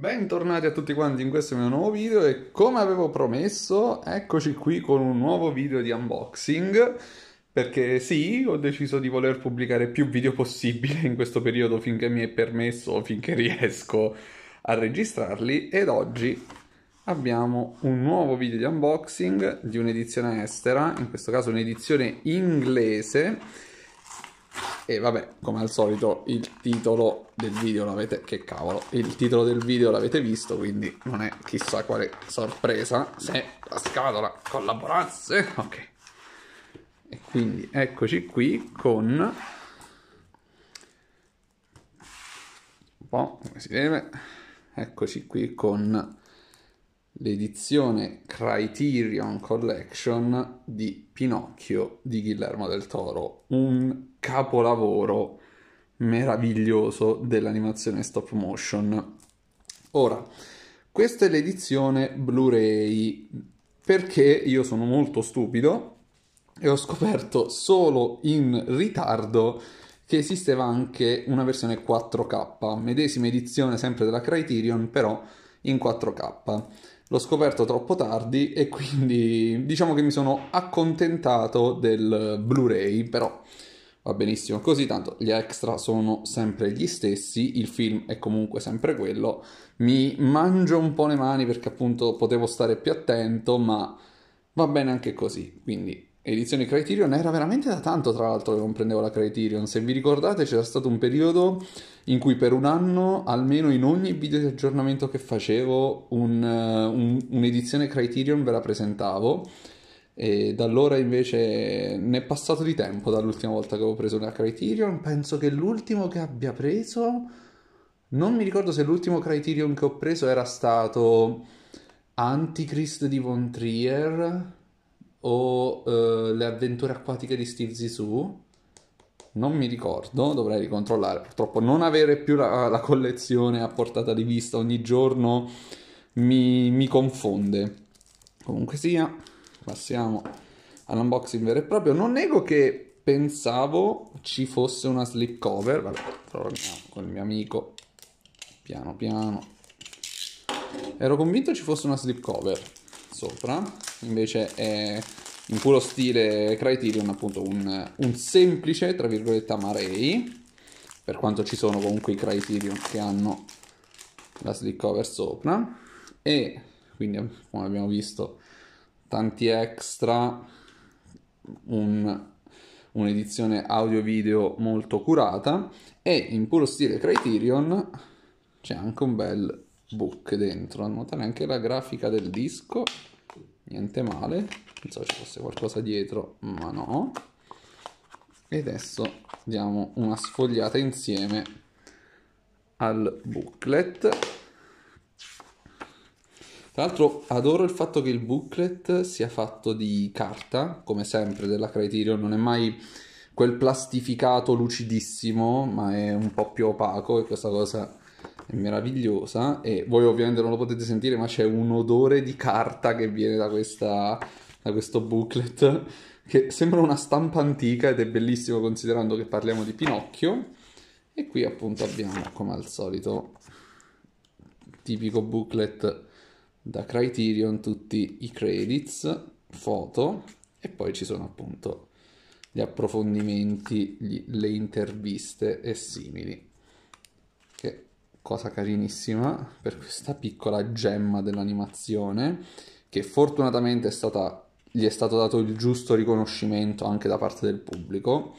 Bentornati a tutti quanti in questo mio nuovo video e come avevo promesso eccoci qui con un nuovo video di unboxing perché sì, ho deciso di voler pubblicare più video possibile in questo periodo finché mi è permesso o finché riesco a registrarli ed oggi abbiamo un nuovo video di unboxing di un'edizione estera, in questo caso un'edizione inglese e vabbè, come al solito, il titolo del video l'avete... Che cavolo, il titolo del video l'avete visto, quindi non è chissà quale sorpresa se la scatola collaborasse. Ok. E quindi eccoci qui con... Un po' come si deve. Eccoci qui con l'edizione Criterion Collection di Pinocchio di Guillermo del Toro, un capolavoro meraviglioso dell'animazione stop motion. Ora, questa è l'edizione Blu-ray perché io sono molto stupido e ho scoperto solo in ritardo che esisteva anche una versione 4K, medesima edizione sempre della Criterion, però in 4K l'ho scoperto troppo tardi e quindi diciamo che mi sono accontentato del Blu-ray, però va benissimo così, tanto gli extra sono sempre gli stessi, il film è comunque sempre quello, mi mangio un po' le mani perché appunto potevo stare più attento, ma va bene anche così, quindi edizione Criterion era veramente da tanto tra l'altro che non prendevo la Criterion se vi ricordate c'era stato un periodo in cui per un anno almeno in ogni video di aggiornamento che facevo un, eh, un, un'edizione Criterion ve la presentavo e da allora invece ne è passato di tempo dall'ultima volta che avevo preso una Criterion penso che l'ultimo che abbia preso non mi ricordo se l'ultimo Criterion che ho preso era stato Antichrist di Von Trier o uh, Le avventure acquatiche di Steve Zissou. Non mi ricordo, dovrei ricontrollare. Purtroppo non avere più la, la collezione a portata di vista ogni giorno mi, mi confonde. Comunque sia, passiamo all'unboxing vero e proprio. Non nego che pensavo ci fosse una slip cover. Vabbè, proviamo con il mio amico. Piano piano. Ero convinto ci fosse una slip cover sopra, invece è in puro stile Criterion appunto un, un semplice, tra virgolette, amarei, per quanto ci sono comunque i Criterion che hanno la slick cover sopra, e quindi come abbiamo visto tanti extra, un, un'edizione audio-video molto curata, e in puro stile Criterion c'è anche un bel book dentro, hanno notato anche la grafica del disco, niente male, pensavo ci fosse qualcosa dietro, ma no. E adesso diamo una sfogliata insieme al booklet. Tra l'altro adoro il fatto che il booklet sia fatto di carta, come sempre della Criterion, non è mai quel plastificato lucidissimo, ma è un po' più opaco e questa cosa è meravigliosa e voi ovviamente non lo potete sentire ma c'è un odore di carta che viene da, questa, da questo booklet che sembra una stampa antica ed è bellissimo considerando che parliamo di Pinocchio e qui appunto abbiamo come al solito tipico booklet da Criterion tutti i credits, foto e poi ci sono appunto gli approfondimenti, gli, le interviste e simili che cosa carinissima per questa piccola gemma dell'animazione che fortunatamente è stata, gli è stato dato il giusto riconoscimento anche da parte del pubblico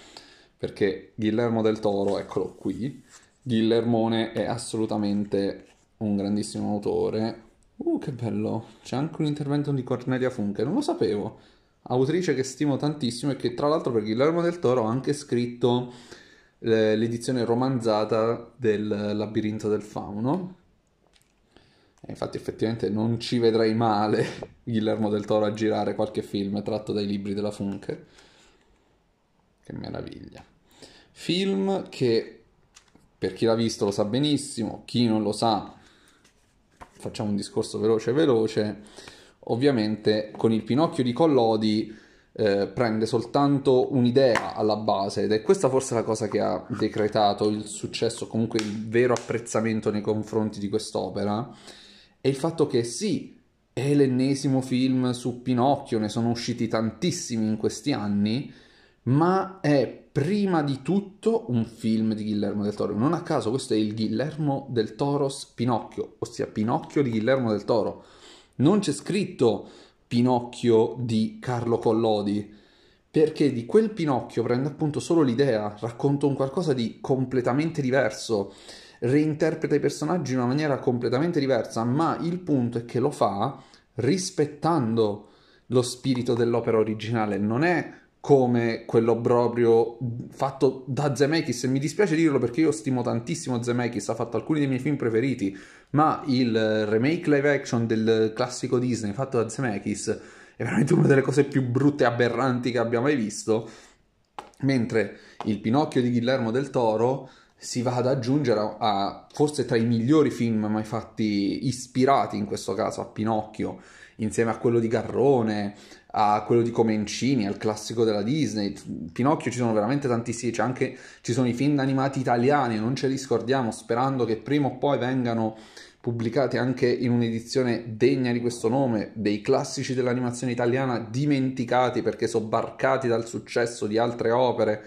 perché Guillermo del Toro, eccolo qui, Guillermone è assolutamente un grandissimo autore. Uh, che bello! C'è anche un intervento di Cornelia Funke, non lo sapevo. Autrice che stimo tantissimo e che tra l'altro per Guillermo del Toro ha anche scritto l'edizione romanzata del Labirinto del Fauno. E infatti effettivamente non ci vedrei male Guillermo del Toro a girare qualche film tratto dai libri della Funke. Che meraviglia. Film che per chi l'ha visto lo sa benissimo, chi non lo sa facciamo un discorso veloce veloce. Ovviamente con il Pinocchio di Collodi eh, prende soltanto un'idea alla base ed è questa forse la cosa che ha decretato il successo, comunque il vero apprezzamento nei confronti di quest'opera, è il fatto che sì, è l'ennesimo film su Pinocchio, ne sono usciti tantissimi in questi anni, ma è prima di tutto un film di Guillermo del Toro. Non a caso questo è il Guillermo del Toro Pinocchio, ossia Pinocchio di Guillermo del Toro. Non c'è scritto Pinocchio di Carlo Collodi, perché di quel Pinocchio prende appunto solo l'idea, racconta un qualcosa di completamente diverso, reinterpreta i personaggi in una maniera completamente diversa, ma il punto è che lo fa rispettando lo spirito dell'opera originale, non è come quello proprio fatto da Zemeckis. E mi dispiace dirlo perché io stimo tantissimo Zemeckis, ha fatto alcuni dei miei film preferiti, ma il remake live action del classico Disney fatto da Zemeckis è veramente una delle cose più brutte e aberranti che abbia mai visto. Mentre il Pinocchio di Guillermo del Toro si va ad aggiungere a, a forse tra i migliori film mai fatti, ispirati in questo caso a Pinocchio, insieme a quello di Garrone, a quello di Comencini, al classico della Disney. Pinocchio ci sono veramente tantissimi, c'è anche, ci sono i film animati italiani, non ce li scordiamo, sperando che prima o poi vengano pubblicati anche in un'edizione degna di questo nome, dei classici dell'animazione italiana dimenticati perché sobbarcati dal successo di altre opere.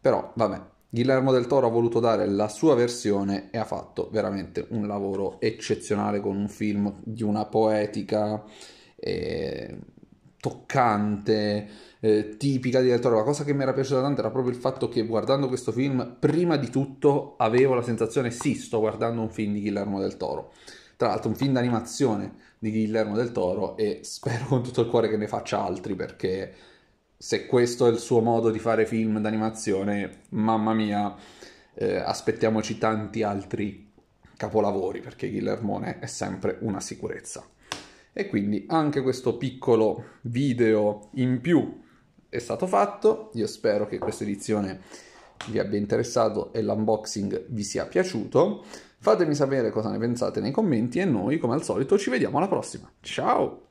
Però, vabbè, Guillermo del Toro ha voluto dare la sua versione e ha fatto veramente un lavoro eccezionale con un film di una poetica... E toccante, eh, tipica di Del La cosa che mi era piaciuta tanto era proprio il fatto che guardando questo film, prima di tutto avevo la sensazione sì, sto guardando un film di Guillermo del Toro. Tra l'altro un film d'animazione di Guillermo del Toro e spero con tutto il cuore che ne faccia altri perché se questo è il suo modo di fare film d'animazione, mamma mia, eh, aspettiamoci tanti altri capolavori perché Guillermone è sempre una sicurezza e quindi anche questo piccolo video in più è stato fatto. Io spero che questa edizione vi abbia interessato e l'unboxing vi sia piaciuto. Fatemi sapere cosa ne pensate nei commenti e noi, come al solito, ci vediamo alla prossima. Ciao!